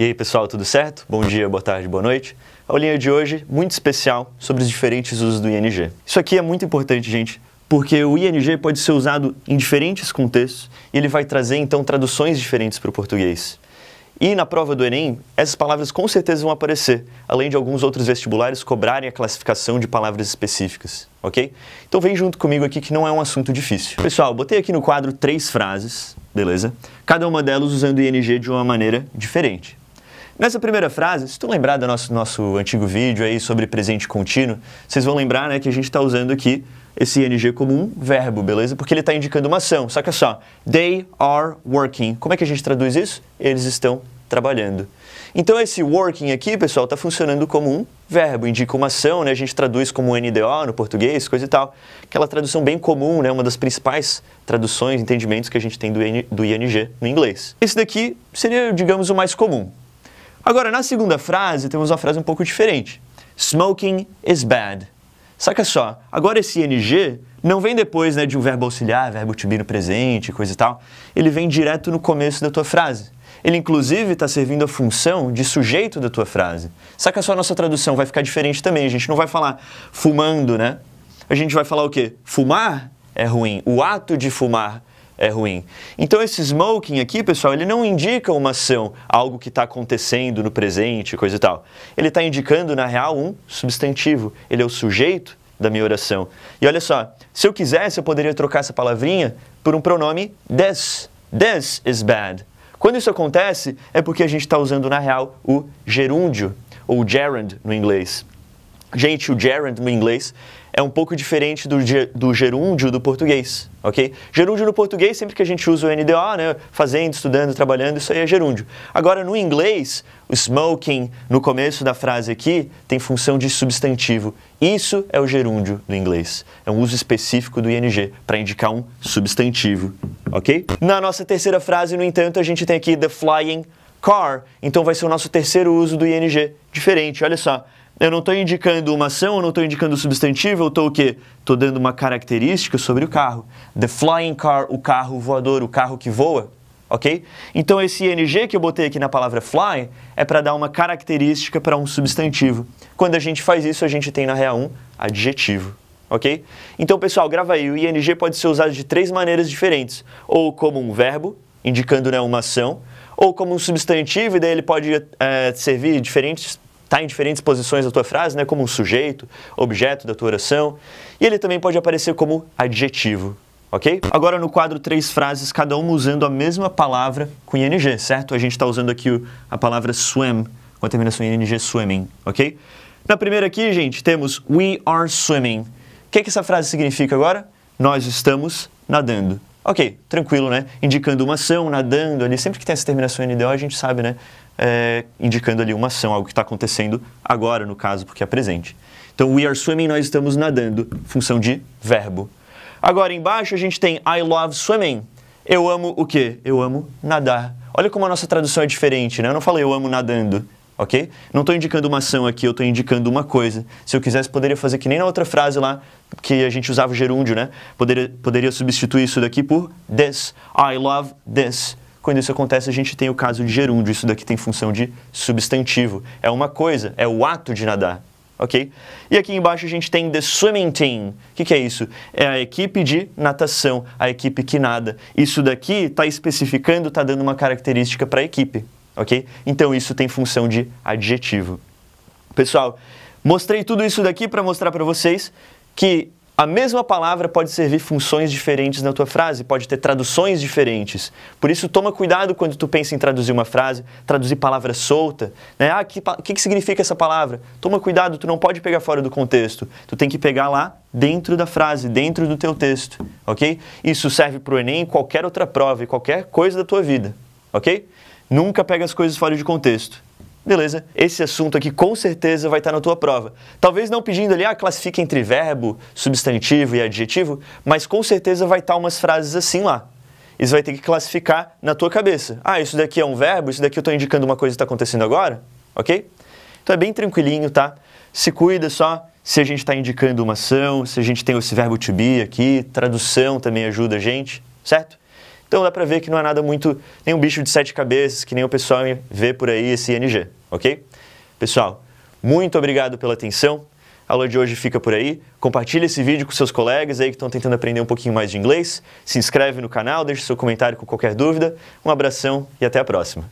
E aí, pessoal, tudo certo? Bom dia, boa tarde, boa noite. A aulinha de hoje, muito especial, sobre os diferentes usos do ING. Isso aqui é muito importante, gente, porque o ING pode ser usado em diferentes contextos e ele vai trazer, então, traduções diferentes para o português. E na prova do Enem, essas palavras com certeza vão aparecer, além de alguns outros vestibulares cobrarem a classificação de palavras específicas, ok? Então vem junto comigo aqui que não é um assunto difícil. Pessoal, botei aqui no quadro três frases, beleza? Cada uma delas usando o ING de uma maneira diferente. Nessa primeira frase, se tu lembrar do nosso, nosso antigo vídeo aí sobre presente contínuo, vocês vão lembrar né, que a gente está usando aqui esse ing como um verbo, beleza? Porque ele está indicando uma ação. Saca é só, they are working. Como é que a gente traduz isso? Eles estão trabalhando. Então esse working aqui, pessoal, está funcionando como um verbo, indica uma ação, né? A gente traduz como NDO no português, coisa e tal. Aquela tradução bem comum, né? Uma das principais traduções, entendimentos que a gente tem do ING no inglês. Esse daqui seria, digamos, o mais comum. Agora, na segunda frase, temos uma frase um pouco diferente. Smoking is bad. Saca só, agora esse ng não vem depois né, de um verbo auxiliar, verbo to be no presente, coisa e tal. Ele vem direto no começo da tua frase. Ele, inclusive, está servindo a função de sujeito da tua frase. Saca só, a nossa tradução vai ficar diferente também. A gente não vai falar fumando, né? A gente vai falar o quê? Fumar é ruim. O ato de fumar é ruim. Então esse smoking aqui, pessoal, ele não indica uma ação, algo que está acontecendo no presente, coisa e tal. Ele está indicando, na real, um substantivo. Ele é o sujeito da minha oração. E olha só, se eu quisesse, eu poderia trocar essa palavrinha por um pronome this. This is bad. Quando isso acontece, é porque a gente está usando, na real, o gerúndio, ou gerund no inglês. Gente, o gerund no inglês é um pouco diferente do, do gerúndio do português, ok? Gerúndio no português, sempre que a gente usa o NDO, né, fazendo, estudando, trabalhando, isso aí é gerúndio. Agora, no inglês, o smoking, no começo da frase aqui, tem função de substantivo. Isso é o gerúndio no inglês. É um uso específico do ing para indicar um substantivo, ok? Na nossa terceira frase, no entanto, a gente tem aqui the flying car. Então vai ser o nosso terceiro uso do ing, diferente, olha só. Eu não estou indicando uma ação, eu não estou indicando o substantivo, eu estou o quê? Estou dando uma característica sobre o carro. The flying car, o carro voador, o carro que voa, ok? Então esse ing que eu botei aqui na palavra fly é para dar uma característica para um substantivo. Quando a gente faz isso, a gente tem na real um adjetivo ok? Então, pessoal, grava aí. O ing pode ser usado de três maneiras diferentes. Ou como um verbo, indicando né, uma ação. Ou como um substantivo, e daí ele pode é, servir diferentes está em diferentes posições da tua frase, né, como um sujeito, objeto da tua oração, e ele também pode aparecer como adjetivo, ok? Agora no quadro três frases, cada uma usando a mesma palavra com ing, certo? A gente está usando aqui a palavra swim, com a terminação ing, swimming, ok? Na primeira aqui, gente, temos we are swimming. O que, que essa frase significa agora? Nós estamos nadando. Ok, tranquilo, né? Indicando uma ação, nadando ali. Sempre que tem essa terminação NDO, a gente sabe, né? é, indicando ali uma ação, algo que está acontecendo agora, no caso, porque é presente. Então, we are swimming, nós estamos nadando, função de verbo. Agora, embaixo, a gente tem I love swimming. Eu amo o quê? Eu amo nadar. Olha como a nossa tradução é diferente, né? Eu não falei eu amo nadando, ok? Não estou indicando uma ação aqui, eu estou indicando uma coisa. Se eu quisesse, poderia fazer que nem na outra frase lá, que a gente usava o gerúndio, né? Poderia, poderia substituir isso daqui por this. I love this. Quando isso acontece, a gente tem o caso de gerúndio. Isso daqui tem função de substantivo. É uma coisa, é o ato de nadar, ok? E aqui embaixo a gente tem the swimming team. O que, que, é isso? É a equipe de natação, a equipe que nada. Isso daqui está especificando, está dando uma característica para a equipe, ok? Então isso tem função de adjetivo. Pessoal, mostrei tudo isso daqui para mostrar para vocês que a mesma palavra pode servir funções diferentes na tua frase, pode ter traduções diferentes. Por isso, toma cuidado quando tu pensa em traduzir uma frase, traduzir palavra solta. Né? Ah, o que, que, que significa essa palavra? Toma cuidado, tu não pode pegar fora do contexto. Tu tem que pegar lá dentro da frase, dentro do teu texto, ok? Isso serve para o Enem, qualquer outra prova e qualquer coisa da tua vida, ok? Nunca pega as coisas fora de contexto beleza, esse assunto aqui com certeza vai estar na tua prova. Talvez não pedindo ali, ah, classifique entre verbo, substantivo e adjetivo, mas com certeza vai estar umas frases assim lá. Isso vai ter que classificar na tua cabeça. Ah, isso daqui é um verbo, isso daqui eu estou indicando uma coisa que está acontecendo agora, ok? Então é bem tranquilinho, tá? Se cuida só se a gente está indicando uma ação, se a gente tem esse verbo to be aqui, tradução também ajuda a gente, certo? Então dá para ver que não é nada muito, nem um bicho de sete cabeças, que nem o pessoal vê por aí esse ING, ok? Pessoal, muito obrigado pela atenção. A aula de hoje fica por aí. Compartilhe esse vídeo com seus colegas aí que estão tentando aprender um pouquinho mais de inglês. Se inscreve no canal, deixe seu comentário com qualquer dúvida. Um abração e até a próxima.